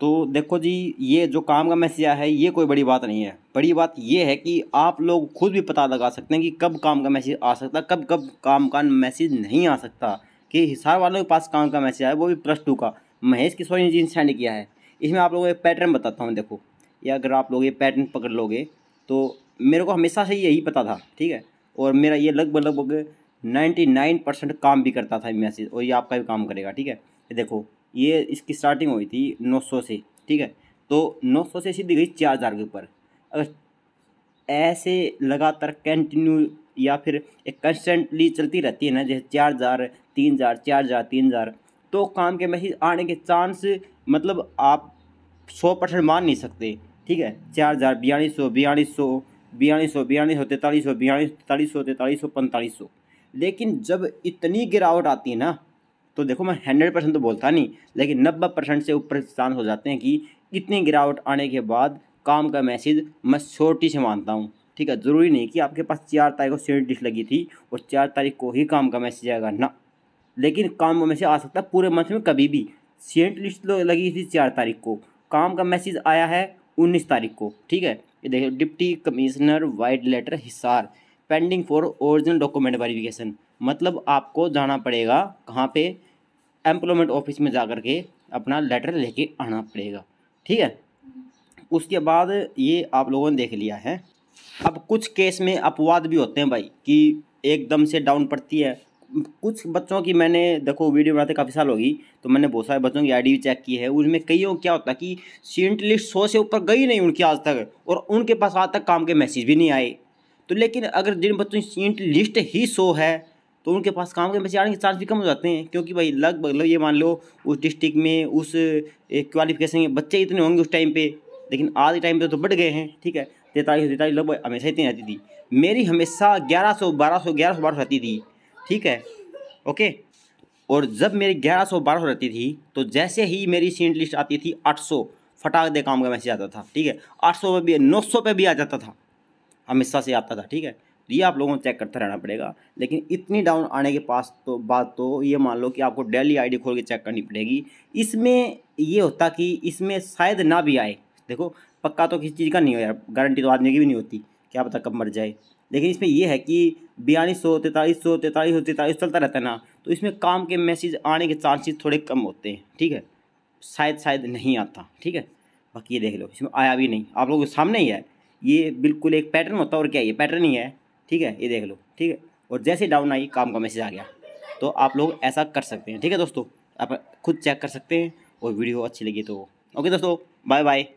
तो देखो जी ये जो काम का मैसेज आया है ये कोई बड़ी बात नहीं है बड़ी बात ये है कि आप लोग खुद भी पता लगा सकते हैं कि कब काम का मैसेज आ सकता है कब कब काम का मैसेज नहीं आ सकता कि हिसार वालों के पास काम का मैसेज आया वो भी प्लस टू का महेश किशोर ने जिन सेंड किया है इसमें आप लोगों को पैटर्न बताता हूँ देखो या अगर आप लोग ये पैटर्न पकड़ लोगे तो मेरे को हमेशा से यही पता था ठीक है और मेरा ये लगभग लगभग नाइन्टी नाइन परसेंट काम भी करता था मैसेज और ये आपका भी काम करेगा ठीक है देखो ये इसकी स्टार्टिंग हुई थी 900 से ठीक है तो 900 से सीधी गई चार हज़ार के ऊपर अगर ऐसे लगातार कंटिन्यू या फिर एक कंस्टेंटली चलती रहती है ना जैसे चार हज़ार तीन हज़ार चार हज़ार तीन हज़ार तो काम के मैसेज आने के चांस मतलब आप सौ परसेंट मान नहीं सकते ठीक है चार हज़ार बयालीस सौ बयालीस सौ बयालीस सौ बयालीस सौ तैंतालीस सौ बयालीस तैंतालीस सौ तैंतालीस सौ पैंतालीस सौ लेकिन जब इतनी गिरावट आती है ना तो देखो मैं हंड्रेड परसेंट तो बोलता नहीं लेकिन नब्बे परसेंट से ऊपर चांस हो जाते हैं कि इतनी गिरावट आने के बाद काम का मैसेज मैं छोटी से मानता हूँ ठीक है ज़रूरी नहीं कि आपके पास चार तारीख को सीट डिश लगी थी और चार तारीख को ही काम का मैसेज आएगा ना लेकिन काम में से आ सकता है पूरे मंथ में कभी भी सेंट लिस्ट तो लगी थी चार तारीख को काम का मैसेज आया है उन्नीस तारीख को ठीक है ये देखिए deputy commissioner vide letter Hisar pending for original document verification मतलब आपको जाना पड़ेगा कहाँ पे एम्प्लॉयमेंट ऑफिस में जा करके के अपना लेटर लेके आना पड़ेगा ठीक है उसके बाद ये आप लोगों ने देख लिया है अब कुछ केस में अपवाद भी होते हैं भाई कि एकदम से डाउन पड़ती है कुछ बच्चों की मैंने देखो वीडियो बनाते काफ़ी साल होगी तो मैंने बहुत सारे बच्चों की आईडी भी चेक की है उनमें कईयों क्या होता कि सीट लिस्ट सौ से ऊपर गई नहीं उनकी आज तक और उनके पास आज तक काम के मैसेज भी नहीं आए तो लेकिन अगर जिन बच्चों की सीट लिस्ट ही सौ है तो उनके पास काम करने से आने के चार्ज भी कम हो जाते हैं क्योंकि भाई लगभग लग मतलब ये मान लो उस डिस्ट्रिक्ट में उस क्वालिफिकेशन के बच्चे इतने होंगे उस टाइम पे लेकिन आज के टाइम पे तो बढ़ गए हैं ठीक है तैतालीस तैतालीस लगभग हमेशा इतनी रहती थी मेरी हमेशा ग्यारह सौ बारह सौ ग्यारह सौ बारह सौ रहती थी ठीक है ओके और जब मेरी ग्यारह सौ बारह सौ रहती थी तो जैसे ही मेरी सीट लिस्ट आती थी आठ सौ फटाक दे काम का मैसेज आता था ठीक है आठ सौ पे भी नौ सौ पे भी आ जाता था हमेशा से आता था ठीक है तो ये आप लोगों को चेक करते रहना पड़ेगा लेकिन इतनी डाउन आने के पास तो बात तो ये मान लो कि आपको डेली आईडी खोल के चेक करनी पड़ेगी इसमें ये होता कि इसमें शायद ना भी आए देखो पक्का तो किसी चीज़ का नहीं हो यार गारंटी तो आदमी की भी नहीं होती क्या पता कब मर जाए लेकिन इसमें यह है कि बयालीस सौ तैंतालीस सौ तैंतालीस सौ तैंतालीस चलता रहता है ना तो इसमें काम के मैसेज आने के चांसेस थोड़े कम होते हैं ठीक है शायद शायद नहीं आता ठीक है बाकी ये देख लो इसमें आया भी नहीं आप लोगों के सामने ही है ये बिल्कुल एक पैटर्न होता है और क्या ये पैटर्न ही है ठीक है ये देख लो ठीक है और जैसे डाउन आई काम का मैसेज आ गया तो आप लोग ऐसा कर सकते हैं ठीक है दोस्तों आप खुद चेक कर सकते हैं और वीडियो अच्छी लगी तो ओके दोस्तों बाय बाय